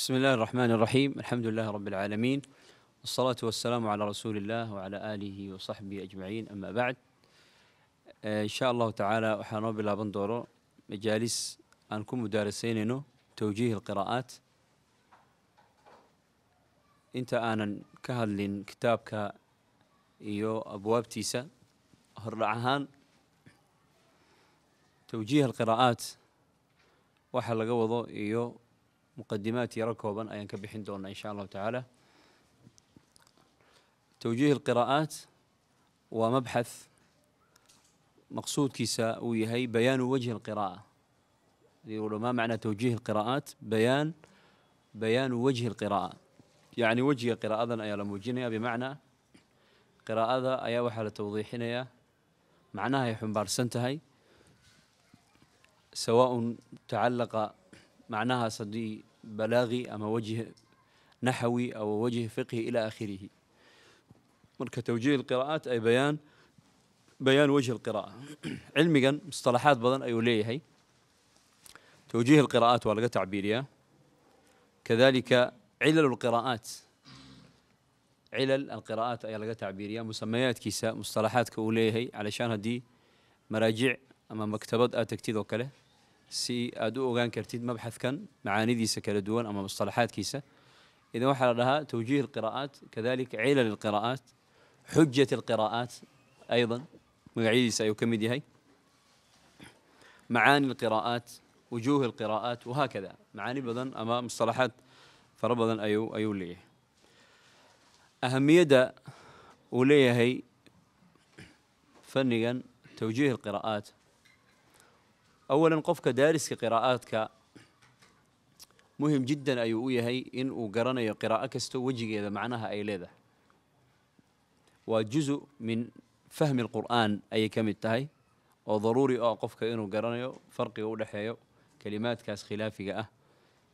بسم الله الرحمن الرحيم الحمد لله رب العالمين والصلاة والسلام على رسول الله وعلى آله وصحبه أجمعين أما بعد إن شاء الله تعالى أحنا بلا بندورو مجالس أنكم مدارسين توجيه القراءات أنت أنا كهل كتابك إيو أبواب تيسا هرعهان توجيه القراءات وحلقه وضو إيو مقدمات ركوبا أي أيان كبحين دورنا إن شاء الله تعالى توجيه القراءات ومبحث مقصود كيسا ويهي بيان وجه القراءة يقولوا ما معنى توجيه القراءات بيان بيان وجه القراءة يعني وجه قراءة أيا لموجينيا بمعنى قراءة أيا وحالة توضيحينيا معناها يحن سنتهي سواء تعلق معناها صدي بلاغي أما وجه نحوي أو وجه فقهي إلى آخره مركة توجيه القراءات أي بيان بيان وجه القراءة علميا مصطلحات بدن أي وليه توجيه القراءات ولقى تعبيرية كذلك علل القراءات علل القراءات أي لقى تعبيرية مسميات كيسة مصطلحات هي علشان هدي مراجع أما مكتبات آتكتيد وكله سي ادو اوغان كرتيد مبحث كان معاني دي سكال اما مصطلحات كيسه اذا وحل لها توجيه القراءات كذلك علل القراءات حجه القراءات ايضا معيد سيكمدي أيوة هاي معاني القراءات وجوه القراءات وهكذا معاني بضن اما مصطلحات فربضن ايو ايو ليه اهميه وليه هي فنيا توجيه القراءات أولا قفك دارس قراءاتك مهم جدا أي هي إن وقرنا قراءة كستو وجي إذا معناها أي ليدة وجزء من فهم القرآن أي كم التهي وضروري أوقفك إنه قرنا فرق يقول كلمات كاس خلافك أه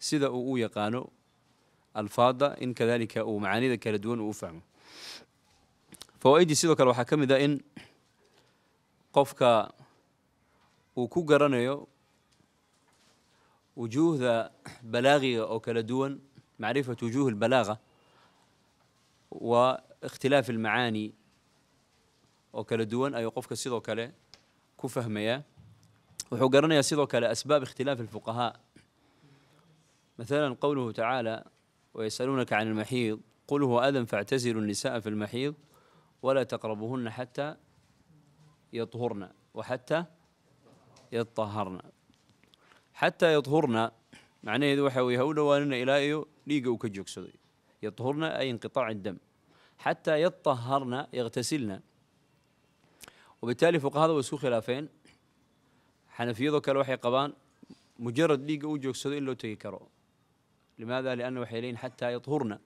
سيدا أو قانو الفاضة إن كذلك أو معاني ذكر دون أو فوأيدي سيدا الوحكم إذا إن قفك وكو قرنيو وجوه ذا بلاغي أو كلدون معرفة وجوه البلاغة واختلاف المعاني أو كلدون أي أيوة، قفك سيدو كلي كو فهميا وحو قرنيا سيدو كلي أسباب اختلاف الفقهاء مثلا قوله تعالى ويسألونك عن المحيض قل هو أذن فاعتزلوا النساء في المحيض ولا تقربهن حتى يطهرن وحتى يطهرنا حتى يطهرنا معناه إذا وحوي هولا وانا إلى أيو ليقوا وكجوك يطهرنا أي انقطاع الدم حتى يطهرنا يغتسلنا وبالتالي فقهاء هذا وسو خلافين حنفيضه الوحي قبان مجرد ليق وجوك سوي إلا تيكرو لماذا؟ لأنه حيلين حتى يطهرنا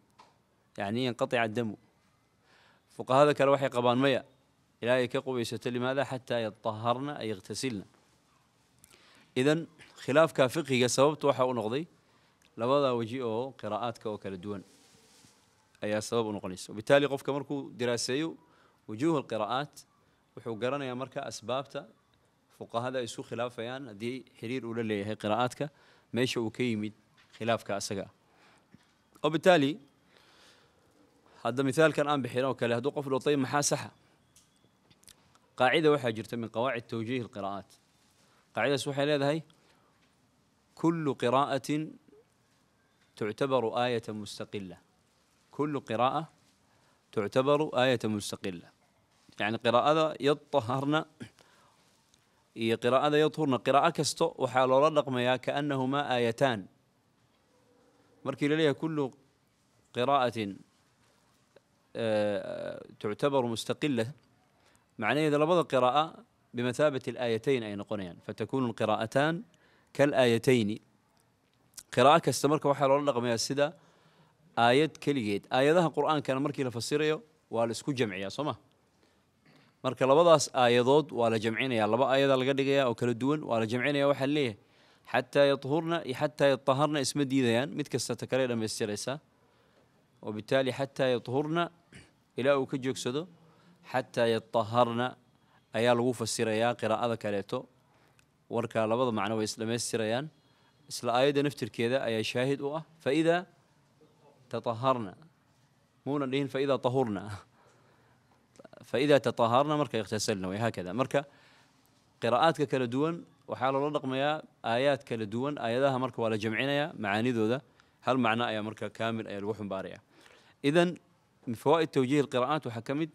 يعني ينقطع الدم فقهاء هذا الوحي قبان ميا الى ايك قبيسة لماذا؟ حتى يطهرنا أي يغتسلنا إذا خلاف كافقه سببت توحى ونقضي لبدا وجيه قراءات كوكال دون أي سبب ونقنيس وبالتالي قف كمركو دراسيو وجوه القراءات وحو قرانا يا مركا أسبابتا فوق هذا يسو خلاف يعني دي حرير أولى اللي هي قراءاتك ماشي وكيمي خلاف كأسكا وبالتالي هذا مثال كان أم وكالي وكالة دوقف الوطيب محاسحة قاعدة وحاجرت من قواعد توجيه القراءات قاعدة waxay leedahay كل قراءة تعتبر آية مستقلة كل قراءة تعتبر آية مستقلة يعني قراءة يطهرنا إيه، هي قراءة يطهرنا قراءة كستو وحال رقم كأنهما آيتان مركي لليها كل قراءة آه، تعتبر مستقلة معناه إذا لبض قراءة بمثابة الآيتين أي نقرين فتكون القراءتان كالآيتين قراءة كاستمرك وحال الله لغم يا السيدة آيات كل آية آيات القرآن كان مركي لفصيريو والسكو جمعية صمة مركي لبضاس آية ضد ولا جمعين يا لبا آيات القرية أو كل ولا جمعين يا وحي ليه حتى يطهرنا حتى يطهرنا اسم ديذيان متكسة تكرير لم يستيريسا وبالتالي حتى يطهرنا إلى أوكجوكسدو حتى يطهرنا ayaa lagu fasirayaa qiraa'ada kaleeto warka labada macno way isdhamaystirayaan isla aayadda naftirkeeda ayaa shaahid u ah faidaa taaharna muuna dhihin faidaa tahurna faidaa tataharna marka ikhtasalna way haakada marka qiraa'aadka kala duwan waxaa loola dhaqmayaa aayaad kala duwan aayadaha marka waa la jamcinayaa macaanidooda hal macno ayaa marka kaamil ayaa lagu xumbaaraya idan min fawaa'id tawjiih alqiraa'aat waxaa ka mid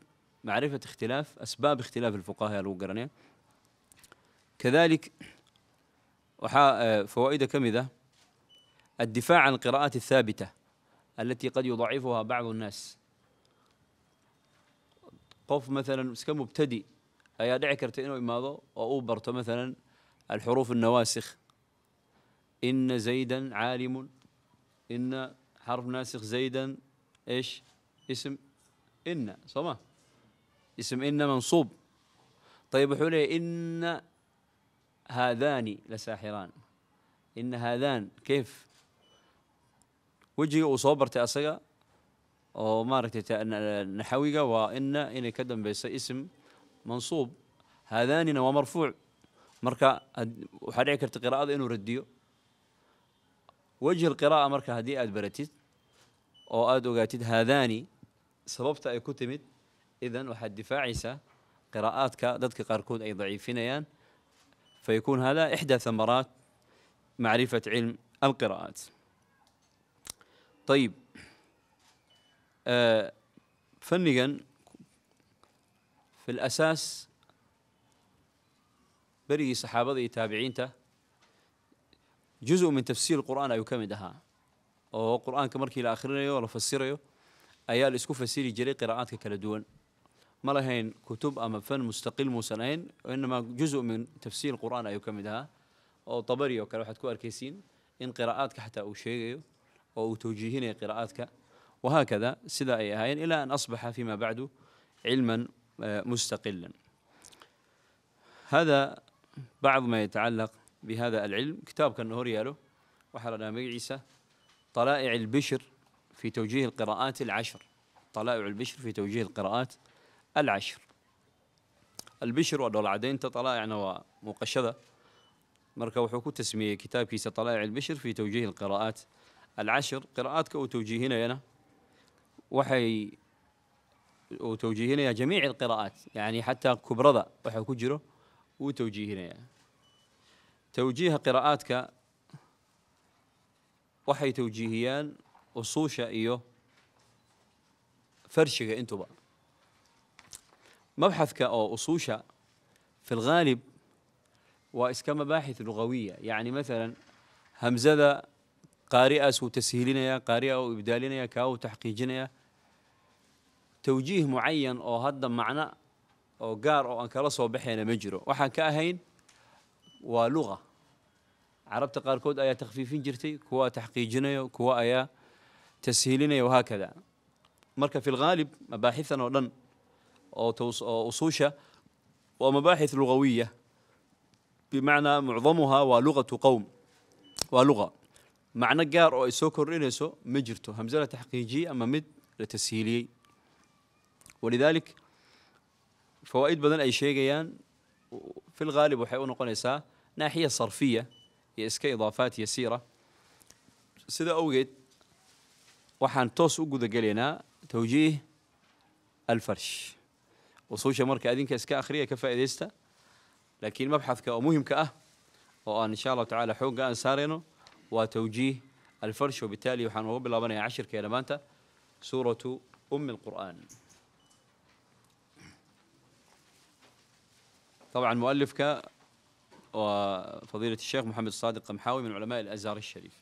معرفة اختلاف أسباب اختلاف الفقهاء الوقرانية كذلك آه، فوائد كم ذا الدفاع عن القراءات الثابتة التي قد يضعفها بعض الناس قف مثلا كم مبتدئ أيا دعك ارتئنوا وأوبرت مثلا الحروف النواسخ إن زيدا عالم إن حرف ناسخ زيدا إيش اسم إن صمام اسم إن منصوب طيب حولي إيه؟ إن هذان لساحران إن هذان كيف وجهي وصوبرت أصيغة وماركت نحويقة وإن إن كدم بس اسم منصوب هذان هو مرفوع مركا وحريك قراءة إنه رديو وجه القراءة مركا هديئة أدبرتيت أو أدو هذاني سببت أي كتمت إذا waxaad difaacaysaa qiraa'aadka قاركود أي ضعيفين daciifinayaan فيكون هذا إحدى ثمرات معرفة علم القراءات طيب آه فنيا في الأساس بري صحابة تا جزء من تفسير القرآن أيو كم دها أو قرآن كمركي لآخرين أيو ولا فسير أيال إسكو فسيري جري قراءاتك كالدول ما لهين كتب أما فن مستقل موسنين وإنما جزء من تفسير القرآن أيو كمدها أو طبري أو كلوحة كو أركيسين إن قراءاتك حتى أو شيء أو توجيهين قراءاتك وهكذا سدى أي هاين إلى أن أصبح فيما بعد علما آه، مستقلا هذا بعض ما يتعلق بهذا العلم كتاب كان هوريالو وحرنا عيسى طلائع البشر في توجيه القراءات العشر طلائع البشر في توجيه القراءات العشر البشر ودول عدين تطلائعنا يعني ومقشدة مركب وحكو تسمية كتاب كيس طلائع البشر في توجيه القراءات العشر قراءاتك وتوجيهنا هنا وحي وتوجيهنا يا جميع القراءات يعني حتى كبرضة وحكو جرو وتوجيهنا يعني. توجيه قراءاتك توجيهيان tawjiihiyaan usuusha إيوه فرشك farshiga intuba مبحث أو أصوشا في الغالب وإسكا باحث لغوية يعني مثلا همزة قارئة سو تسهيلنا يا قارئة وإبدالنا يا كاو تحقيقنا يا توجيه معين أو هذا معنى أو قار أو أنكلا سو بحينا مجرو وحن كأهين ولغة عربت قاركود أيا تخفيفين جرتي كوا تحقيقنا كوا أيا تسهيلنا وهكذا مركب في الغالب مباحثنا ولن وصوشة ومباحث لغوية بمعنى معظمها ولغة قوم ولغة معنى قار أو إسوكر إنسو مجرته همزلة تحقيقية أما مد لتسهيلي ولذلك فوائد بدن أي شيء جيان في الغالب وحيقون قنسا ناحية صرفية يسكى إضافات يسيرة سيدا أوجد وحان توس أقود قلينا توجيه الفرش وصوشا مرك أذين إسكا أخرية كفائدستا لكن مبحث كأمهم كأه وأن إن شاء الله تعالى حوق أن سارينو وتوجيه الفرش وبالتالي يحان وغب الله بني عشر كيلمانتا سورة أم القرآن طبعا مؤلفك وفضيلة الشيخ محمد الصادق قمحاوي من علماء الأزهر الشريف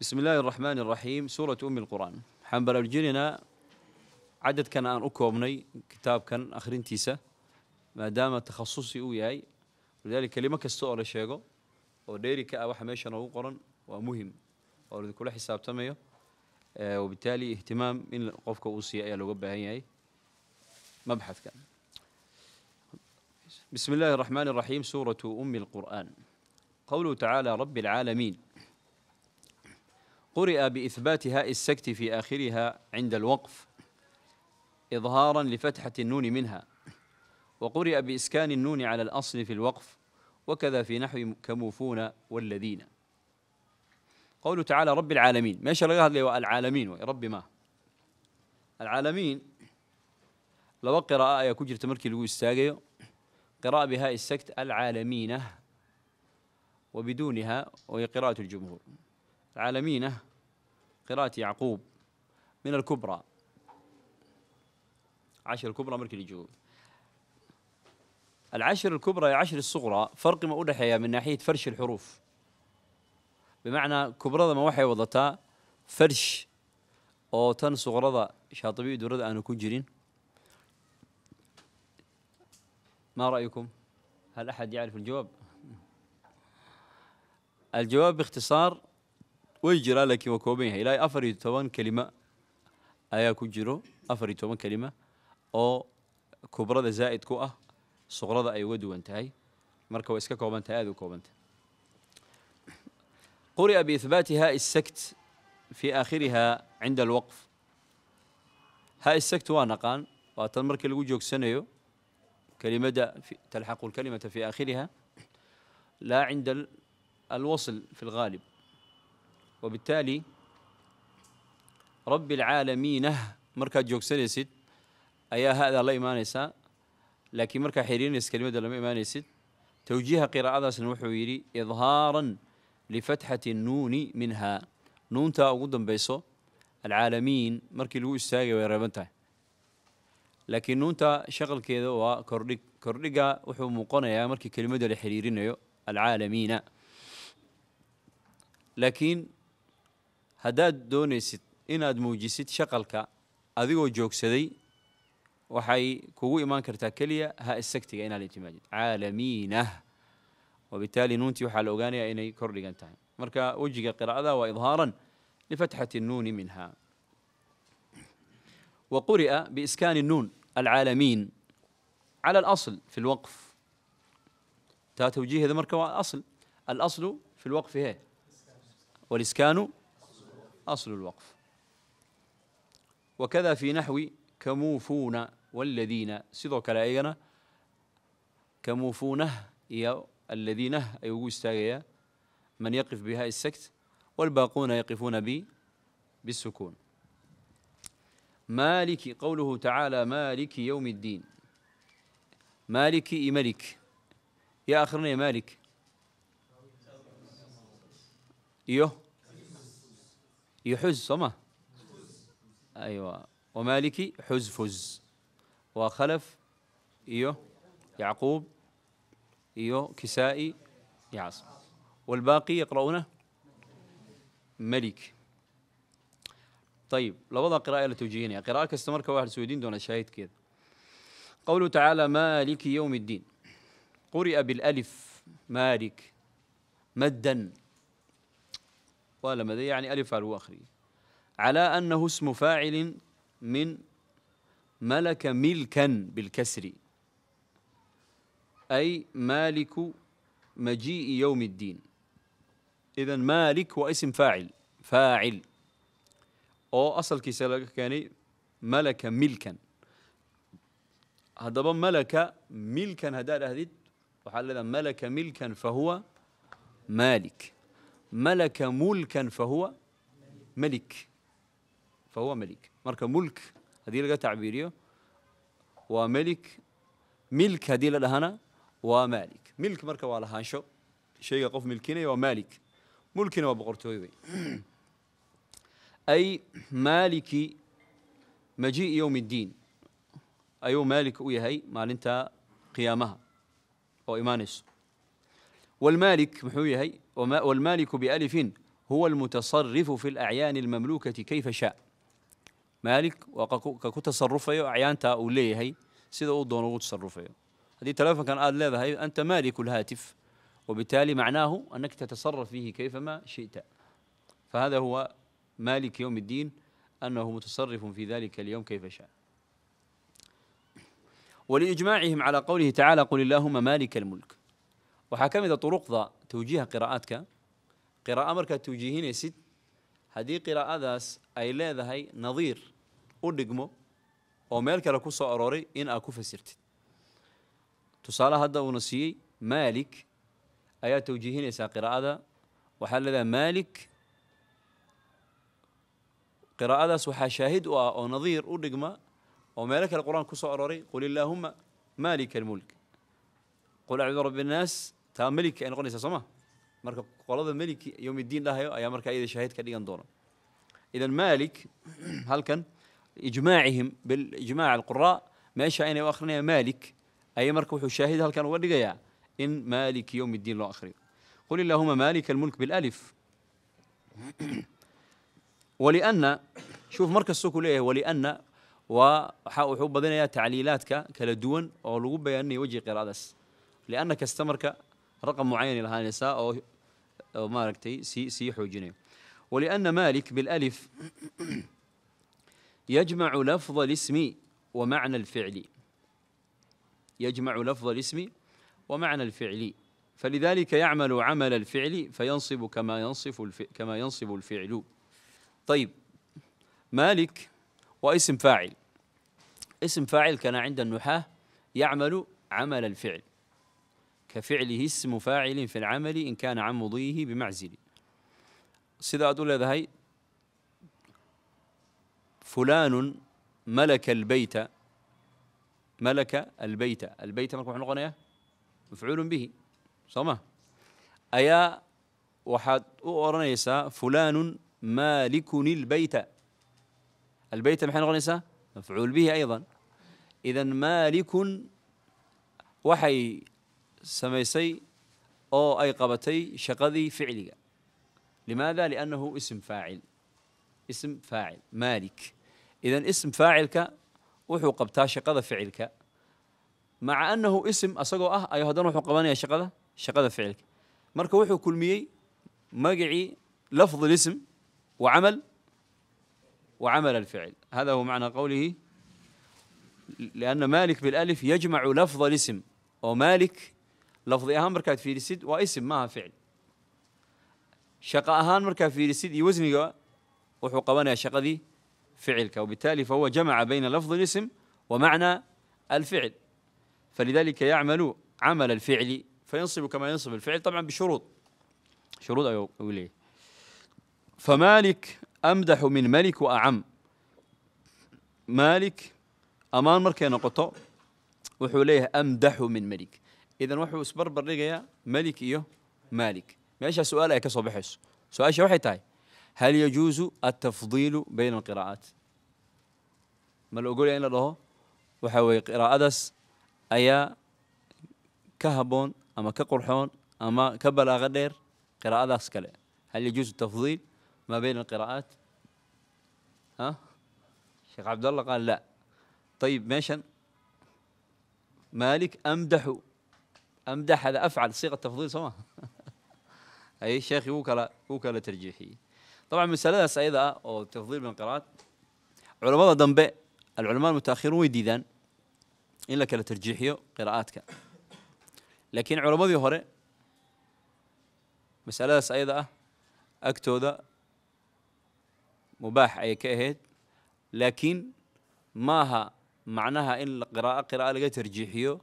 بسم الله الرحمن الرحيم سورة أم القرآن حنبل الجننا عدد كان أن أكوبني كتاب كان آخرين تيسة ما دام تخصصي وياي ياي لذلك لما كستور الشيغو وديري كأوح ميشن أو قرن ومهم أولد كل حساب تميه آه، وبالتالي اهتمام من قفك أوسي أي لغبة هاي مبحث كان بسم الله الرحمن الرحيم سورة أم القرآن قوله تعالى رب العالمين قرئ بإثبات هاء السكت في آخرها عند الوقف إظهارا لفتحة النون منها وقرئ بإسكان النون على الأصل في الوقف وكذا في نحو كموفون والذين قوله تعالى رب العالمين ما شاء الله هو العالمين رب ما العالمين لو قراءة يا آية كجر تمركي لو استاجي قراءة بهاء السكت العالمين وبدونها وهي قراءة الجمهور العالمين قراءة يعقوب من الكبرى عشر الكبرى ملك la العشر الكبرى يا عشر الصغرى فرق ما أدحيا من ناحية فرش الحروف بمعنى كبرى ما وحي وضتا فرش أو تن صغرى شاطبي دورد أنا كجرين ما رأيكم؟ هل أحد يعرف الجواب؟ الجواب باختصار ويجرى لك وكوبينها إلى أفر يتوان كلمة آيا كجرو أفر يتوان كلمة oo kubrada zaa'id ku ah suqrada ay uga duwan tahay marka way iska koobantahay aada u قرئ بإثبات هاء السكت في آخرها عند الوقف هاء السكت وانقان واتمرك الوجوك سنيو كلمة تلحق الكلمة في آخرها لا عند الوصل في الغالب وبالتالي رب العالمين مركز جوكسنيسيت أي هذا لا إيمان إسا لكن مركا حيرين إس كلمة لم إيمان إسد توجيه قراءة سنوحويري إظهارا لفتحة النون منها نون تا أقدم بيسو العالمين مركي لو إستاقي ويرابنته لكن نون تا شغل كذا وكردك كردقة وحو مقنع يا مركي كلمة لحريرين يو العالمين لكن هداد دونيسيت إن أدموجيسيت شغل كا أذيو جوكسدي وحي كوغو إيمان kartaa keliya السكتي isagtiga inaad timaajid caalamiinah وبالتالي نونتي وحال أوغانيا إني كردي قنتاين مركا وجيق قراءة وإظهارا لفتحة النون منها وقرئ بإسكان النون العالمين على الأصل في الوقف تا توجيه هذا مركا أصل الأصل في الوقف هي إيه؟ والإسكان أصل الوقف وكذا في نحو كموفون والذين sidoo kale كموفونه kamuufuunah iyo aladiinah ayuu ugu istaagayaa man yaqif والباقون يقفون بي بالسكون مالك قوله تعالى مالك يوم الدين مالك اي ملك يا اخرنا يا مالك يو يحز صمه ايوه ومالك حزفز وخلف إيو يعقوب إيو كسائي يعص والباقي يقرؤونه ملك طيب لو وضع قراءة لتوجيهنا قراءة كاستمر كواحد سويدين دون الشاهد كذا قوله تعالى مالك يوم الدين قرئ بالألف مالك مدا ولا مدى يعني ألف على الواخري على أنه اسم فاعل من ملك ملكا بالكسر أي مالك مجيء يوم الدين إذا مالك واسم فاعل فاعل أو أصل كسلك يعني ملك ملكا هذا ملك ملكا هذا هذيد وحال ملك ملكا فهو مالك ملك ملكا فهو ملك فهو ملك مركب ملك. هذه لقى تعبيرية وملك ملك هذه لهنا ومالك ملك مركب على هانشو شيء قف ملكنا أيوة، ومالك ملكنا وبقرتوي أي مالك مجيء يوم الدين اي مالك مال انت قيامها أو إيمانس والمالك هي والمالك بألف هو المتصرف في الأعيان المملوكة كيف شاء maalig waa ka ku tasarufayo acyaanta uu او sida uu doono ugu tasarufayo haddii telefonkan aada leedahay انت مالك الهاتف وبالتالي معناه أنك تتصرف فيه كيفما شئت فهذا هو مالك يوم الدين أنه متصرف في ذلك اليوم كيف شاء ولإجماعهم على قوله تعالى قل اللهم مالك الملك وحكم إذا طرق ذا توجيه قراءاتك قراءة مركة توجيهين يا ست هذه قراءة ذاس أي لا هي نظير u dhigmo oo meel kale ku soo arooray in aad ku fasirtid tusaale hadda uuna siiyey maalik ayaa tawjiihinaysaa qiraa'ada waxaa leedahay maalik qiraa'adaas waxaa shaahid u ah oo nadiir u dhigma oo meelo kale qur-aan ku soo arooray qul illaahuma maalika almulk qul acuudu rabbi nnaas taa melik ay noqonaysaa soo ma marka qolada meliki yowm iddiin dhahayo ayaa markaa iyada shaahid ka dhigan doona idan maalik halkan اجماعهم بالاجماع القراء ما شاءنا واخرنا مالك اي مركب شاهد هل كانوا ولقيا ان مالك يوم الدين لا اخره قل اللهم مالك الملك بالالف ولان شوف مركز سوكو ليه ولان وحب يا تعليلاتك كلا دون او لو بياني وجه قرادس لانك استمرك رقم معين لها نساء او مالكتي سي سي حوجني ولان مالك بالالف يجمع لفظ الاسم ومعنى الفعل يجمع لفظ الاسم ومعنى الفعل فلذلك يعمل عمل الفعل فينصب كما ينصف كما ينصب الفعل طيب مالك واسم فاعل اسم فاعل كان عند النحاة يعمل عمل الفعل كفعله اسم فاعل في العمل إن كان عن مضيه بمعزل سيدا أدولة هي فلان ملك البيت ملك البيت البيت مركب حنقون إيه مفعول به صمة أيا وحد أورنيسا فلان مالك البيت البيت محن غنيسا مفعول به أيضا إذا مالك وحي سميسي أو أي قبتي شقذي فعلي لماذا؟ لأنه اسم فاعل اسم فاعل مالك إذا اسم فاعلك وحو قبتا شقذا فعلك مع أنه اسم أسقو أه أيها دان وحو يا شقذا شقذا فعلك مركا وحو كلميي مقعي لفظ الاسم وعمل وعمل الفعل هذا هو معنى قوله لأن مالك بالألف يجمع لفظ الاسم ومالك لفظ اهم مركات في رسيد واسم ماها فعل شقاهان مركات في رسيد يوزني وحقوانا qabanayaa فعلك وبالتالي فهو جمع بين لفظ الاسم ومعنى الفعل فلذلك يعمل عمل الفعل فينصب كما ينصب الفعل طبعا بشروط شروط أو أيوة، أوليه فمالك أمدح من ملك وأعم مالك أمان مركي نقطة وحوليه أمدح من ملك إذا وحو اسبر لغاية ملك إيه مالك ماشي سؤال يا كسو بحس سؤال شو حيتاي هل يجوز التفضيل بين القراءات ما لو اقول ان يعني الله وحوي قراءه دس ايا كهبون اما كقرحون اما كبلا غدير قراءه دس كلا هل يجوز التفضيل ما بين القراءات ها الشيخ عبد الله قال لا طيب ماشي مالك امدح امدح هذا افعل صيغه تفضيل سواء اي شيخ وكلا وكلا ترجيحي طبعا مساله سعيده او تفضيل من قرات علماء دنب العلماء المتاخرون ويديدان ان لك لترجيحيو قراءاتك لكن علماء دي مساله سعيده أكتو ذا مباح اي كهيد لكن ماها معناها ان القراءه قراءه لغا ترجيحيو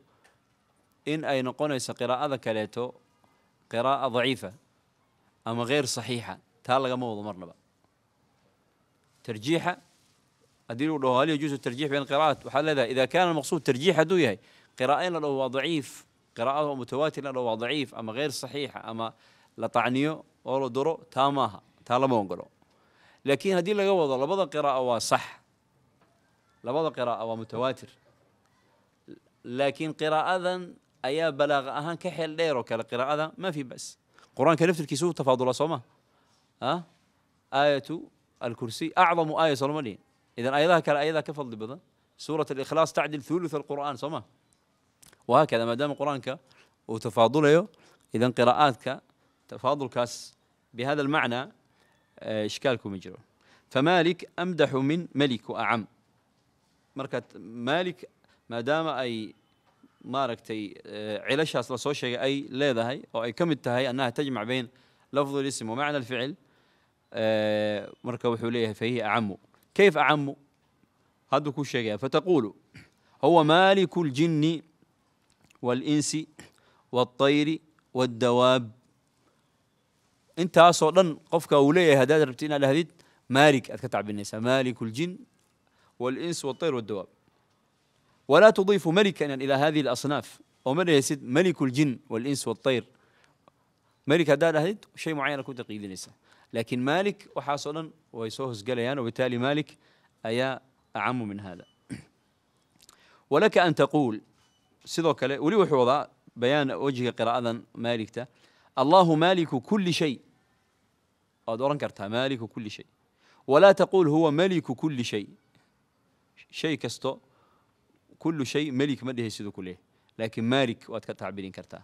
ان اي نقونيس قراءه كليتو قراءه ضعيفه اما غير صحيحه تالغ موضوع مرنبا ترجيحه أدير له هل يجوز الترجيح بين القراءات وحال هذا إذا كان المقصود ترجيح دوية قراءين له ضعيف قراءة متواترة له ضعيف أما غير صحيحة أما لطعنيه ولو درو تاماها تالمون قلو لكن هذه اللي قوض لبضى قراءة صح لبضى قراءة متواتر لكن قراءة أيا بلاغ أهان كحل ليرو كالقراءة ما في بس قرآن كنفت الكسوف تفاضل صومه ها آية الكرسي أعظم آية صلمانية إذا آياتها كالآياتها كفضل بذا سورة الإخلاص تعدل ثلث القرآن صما وهكذا ما دام قرآنك وتفاضله إذا قراءاتك تفاضل كاس بهذا المعنى آه، إشكالكم يجروا فمالك أمدح من ملك وأعم مركز مالك ما دام أي ماركتي آه، علاش أصلا سوشي أي ليذا هي أو أي كم انتهي أنها تجمع بين لفظ الاسم ومعنى الفعل آه، مركا وحو فهي أعم كيف أعم هذا كل شيء فتقول هو مالك الجن والإنس والطير والدواب انت اصلا قفك وليه هذا ربتين على هذه مالك اتكتع بالنساء مالك الجن والانس والطير والدواب ولا تضيف ملكا الى هذه الاصناف او من ملك الجن والانس والطير ملك هذا شيء معين كنت تقيد النساء لكن مالك وحاصلا ويسوه قليان وبالتالي مالك أيا أعم من هذا ولك أن تقول سيدوك ولي وحوضا بيان وجه قراءة مالك الله مالك كل شيء أدورا كرتا مالك كل شيء ولا تقول هو ملك كل شيء شيء كستو كل شيء ملك مده سيدو كله لكن مالك واتك تعبيرين كرتا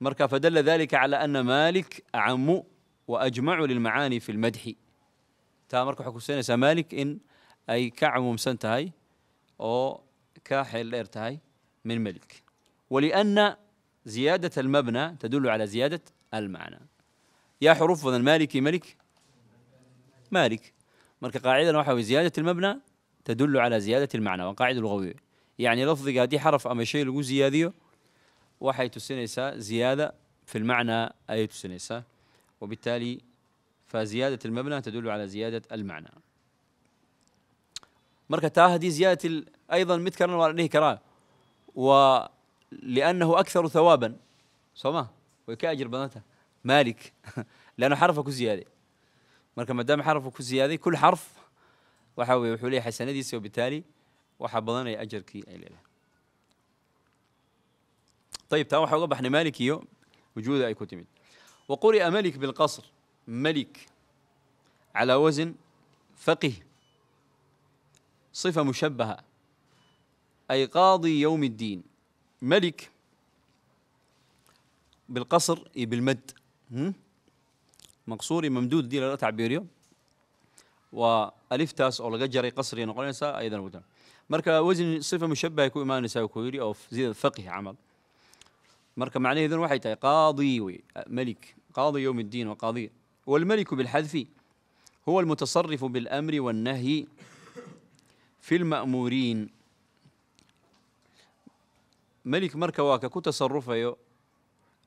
مركا فدل ذلك على أن مالك أعم وأجمع للمعاني في المدح تامرك حكو سينا سمالك إن أي كعموم سنتهاي أو كاحل إرتهاي من ملك ولأن زيادة المبنى تدل على زيادة المعنى يا حروف ظن المالك ملك مالك مرك قاعدة نوحوي زيادة المبنى تدل على زيادة المعنى وقاعدة لغوية يعني لفظ قادي حرف أما شيء لغو زيادية وحيت السنسة زيادة في المعنى أي السنسة وبالتالي فزيادة المبنى تدل على زيادة المعنى مركة تاه هذه زيادة أيضا مذكرا وعليه كراهة ولأنه أكثر ثوابا سما ويكأجر بناتها مالك لأنه حرفه زيادة مركة ما دام حرفه زيادة كل حرف waxaa weeye wuxuu leeyahay وبالتالي وحبضنا badanaya ajarkii ay leedahay ayib taa waxaa uga baxnay maalik iyo wujuuda وقرئ ملك بالقصر ملك على وزن فقه صفة مشبهة أي قاضي يوم الدين ملك بالقصر اي بالمد مقصوري ممدود دي لا تعبيريو وألف تاس أو لجري قصري نقول أيضا مركب وزن صفة مشبهة يكون ما نساوي كويري أو زيد الفقه عمل مرك معناه إذن واحد قاضي ملك قاضي يوم الدين وقاضي والملك بالحذف هو المتصرف بالأمر والنهي في المأمورين ملك مرك واك كو تصرفه يو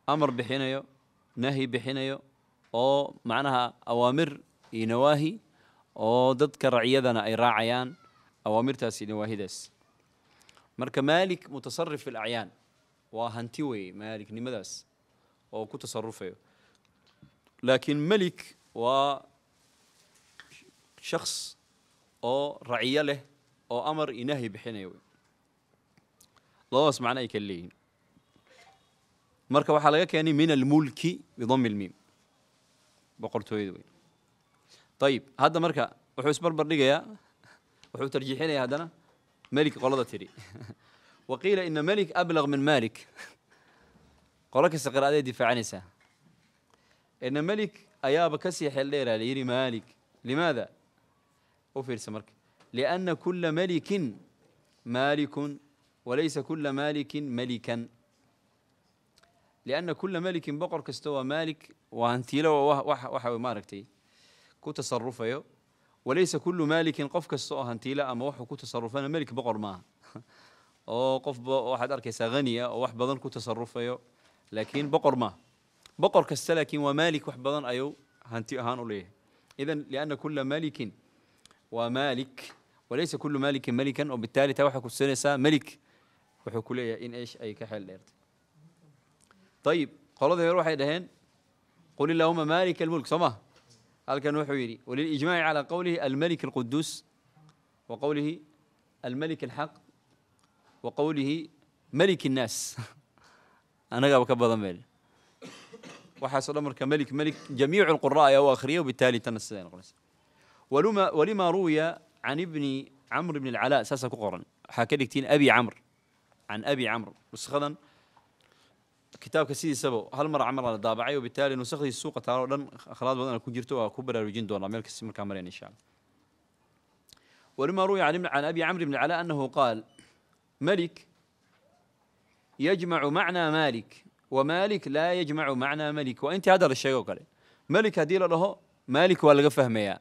أمر بحين يو نهي بحين يو أو معناها أوامر ينواهي أو ضدك رعيذنا أي راعيان أوامر تاسي نواهي مرك مالك متصرف في الأعيان waa hanti weeye maaliknimadaas oo ku tasarufayo laakiin melik waa shaks oo raciyo leh oo amar ilaahay bixinaya wey labadaas macno ay kala leeyihin marka waxaa laga keenay min almulki bidami almiim boqortooyada wey ayib hadda marka wuxuu isbarbar dhigayaa wuxuu tarjiixinayaa haddana melik qolada tiri وقيل إن ملك أبلغ من مالك قرأك قراءة دي نسا إن ملك أياب كسيح الليله ليري مالك لماذا أوفير سمرك لأن كل ملك مالك وليس كل مالك ملكا لأن كل ملك بقر كستوى مالك وهنتيلة وحوي ماركتي كو تصرفه وليس كل مالك قف كستوى هنتيلة أما وحو كو تصرفنا ملك بقر ما وقف واحد أركيسة غنية وحبضا كنت تصرف أيو لكن بقر ما بقر كستلك ومالك وحبضا أيو هانتي هانو ليه إذن لأن كل مالك ومالك وليس كل مالك ملكا وبالتالي توحك السنسة ملك وحكولي إن إيش أي كحل ليرت طيب قال هذا يروح يدهن قل اللهم مالك الملك صمه قال كان وحويري وللإجماع على قوله الملك القدوس وقوله الملك الحق وقوله ملك الناس أنا قاعد بكبر ميل وحاسد أمرك ملك ملك جميع القراء أو آخرية وبالتالي تنسين القرآن يعني ولما ولما روي عن ابن عمرو بن العلاء ساسا قرن حكى لك تين أبي عمرو عن أبي عمرو وسخذا كتاب كسيدي سبو هل مر عمر على الضابعي وبالتالي نسخ السوق ترى لن خلاص بدنا نكون جرتوا كبر الرجين دولا ملك السمر كامرين إن شاء الله ولما روي عن ابن عن أبي عمرو بن العلاء أنه قال ملك يجمع معنى مالك ومالك لا يجمع معنى ملك وانت هذا الشيء قال ملك هدي له مالك ولا فهميا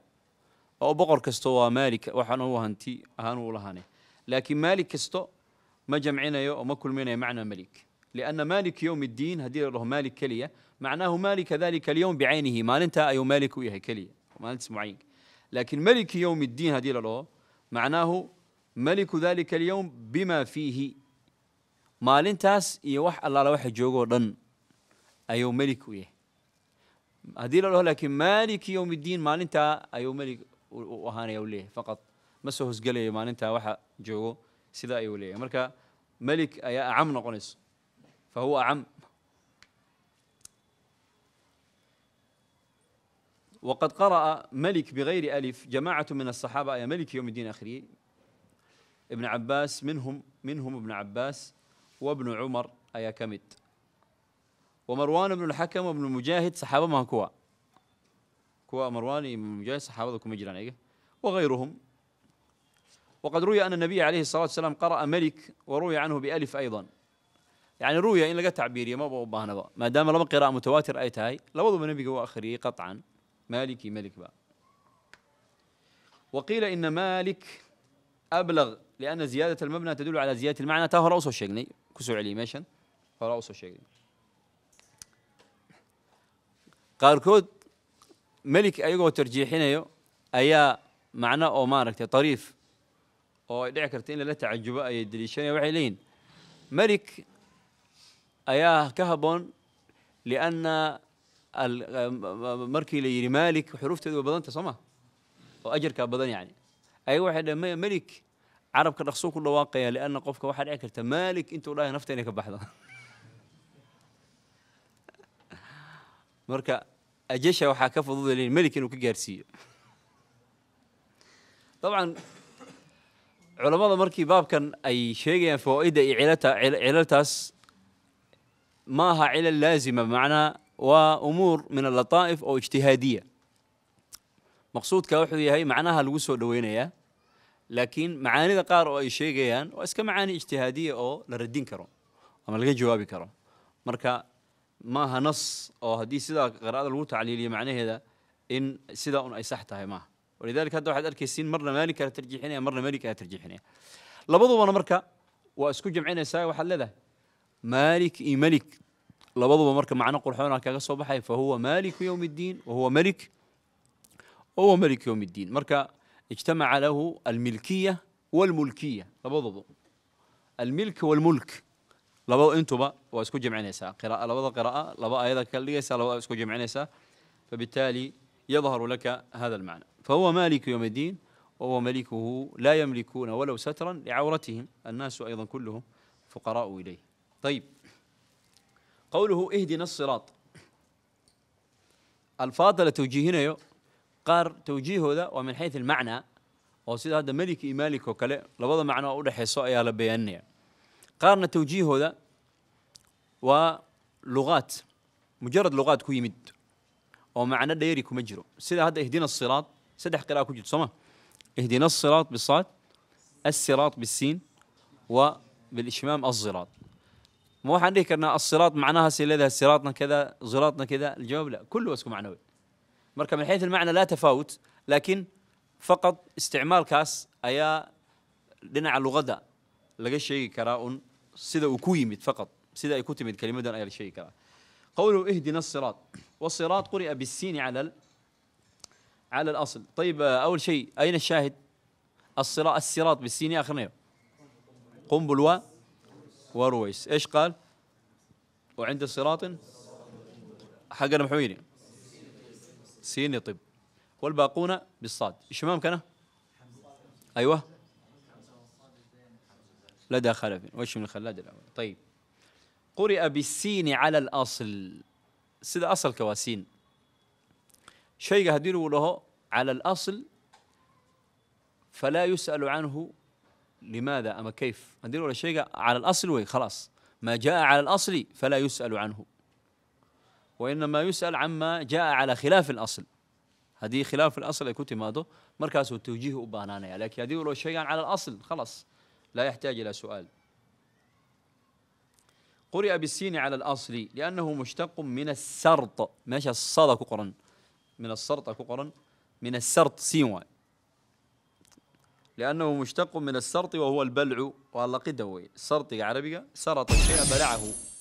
او بقر كستو مالك وحن هو انت hanti ahaan لكن مالك laakiin ما جمعنا ma jamcinayo oo ma kulminayo macna لأن مالك يوم الدين هدي له مالك كلية معناه مالك ذلك اليوم بعينه ما أنت أي مالك وياه كلية ما أنت معين لكن ملك يوم الدين هدي له معناه ملك ذلك اليوم بما فيه مالنتاس يوح إيه الله لوح جوغو رن أيو ملك ويه هذيل الله لكن مالك يوم الدين مالنتا أيو ملك وهان يوليه فقط مسه سجلي مالنتا وح جوغو سيدا يوليه مركا ملك أيا عم نقنس فهو عم وقد قرأ ملك بغير ألف جماعة من الصحابة يا ملك يوم الدين آخره ابن عباس منهم منهم ابن عباس وابن عمر أيا كمد ومروان بن الحكم وابن مجاهد صحابة ما كوا كوا مروان إيه، بن مجاهد صحابة مجران إيه. وغيرهم وقد روي أن النبي عليه الصلاة والسلام قرأ ملك وروي عنه بألف أيضا يعني روي إن لقى تعبيري ما بهنا ما دام لم قراءة متواتر ايت هاي لوضو من النبي اخري قطعا مالكي ملك با وقيل إن مالك أبلغ لان زياده المبنى تدل على زياده المعنى تهرا وسو شيغني كسو عليميشن هرا وسو شيغني قاركود ملك ايغو ترجيحينيو ايا معنى او ماركت طريف او دعي ان لا تعجب اي دليشن وحي لين ملك ايا كهبون لان مركي ليري مالك حروف تدو بدنت واجرك واجر يعني اي واحد ملك عرب كرخصوك الله واقع لأن قفك واحد عكرت مالك أنت ولا نفتني كبحضة مركا أجيشة وحاكف ضد لين ملك إنه كجارسية طبعا علماء مركي باب كان أي شيء يعني فوائد علتها علتها ماها علة لازمة بمعنى وأمور من اللطائف أو اجتهادية مقصود كوحدي هي معناها الوسوء دوينة لكن معاني قار او اي شيء جيان واسك معاني اجتهاديه او لردين كرو اما لقى جوابي كرو مركا ما نص او هدي سيدا غير هذا اللي عليلي معناه هذا ان سيدا ان اي صحتها هي ما ولذلك هذا واحد اركي سين مرنا مالي كانت ترجيحين مرنا مالي كانت ترجيحين لبضو انا مركا واسكو جمعين ساي وحل ذا مالك اي ملك لبضو مركا معنا قول حونا كاغسو بحي فهو مالك يوم الدين وهو ملك وهو ملك يوم الدين مرك اجتمع له الملكية والملكية لبضضو الملك والملك لبو با واسكو جمعنيسا قراءة لبضا قراءة لبا أيضا كالليسا لبا اسكو جمعنيسا فبالتالي يظهر لك هذا المعنى فهو مالك يوم الدين وهو ملكه لا يملكون ولو سترا لعورتهم الناس أيضا كلهم فقراء إليه طيب قوله اهدنا الصراط الفاضل توجيهنا قار توجيه هذا ومن حيث المعنى أو سيد هذا ملك إمالك وكله لبضه معنى أوله حيث سؤال على بيانية قارنا توجيه هذا ولغات مجرد لغات كوي يمد ومعنى ديري كمجرو سيد هذا اهدنا الصراط سيد حقراء كوجد صمه اهدنا الصراط بالصاد الصراط بالسين وبالإشمام الزراط مو حنريك أن الصراط معناها لذا صراطنا كذا صراطنا كذا الجواب لا كله اسكو معنوي مركب من حيث المعنى لا تفاوت لكن فقط استعمال كاس ايا لنا على الغداء لقى شيء كراون سيدا وكويمت فقط سيدا يكتمت كلمة أي شيء كرا قوله اهدنا الصراط والصراط قرئ بالسين على على الاصل طيب اول شيء اين الشاهد الصراط الصراط بالسين اخر نير قنبل ورويس ايش قال وعند الصراط حق المحويني سين يطب والباقون بالصاد الشمام كان أيوة لدى خلف وش من الخلاد الأول طيب قرئ بالسين على الأصل سيد أصل كواسين شيء هدير له على الأصل فلا يسأل عنه لماذا أما كيف هدير له شيء على الأصل وي خلاص ما جاء على الأصل فلا يسأل عنه وإنما يسأل عما جاء على خلاف الأصل هذه خلاف الأصل يكون ماذا مركز التوجيه أبانانا لكن هذه ولو شيئا على الأصل خلاص لا يحتاج إلى سؤال قرئ بالسين على الأصل لأنه مشتق من السرط ماشي الصاد كقرا من السرط كقرا من السرط سين لأنه مشتق من السرط وهو البلع والله قدوي السرط عربية سرط الشيء بلعه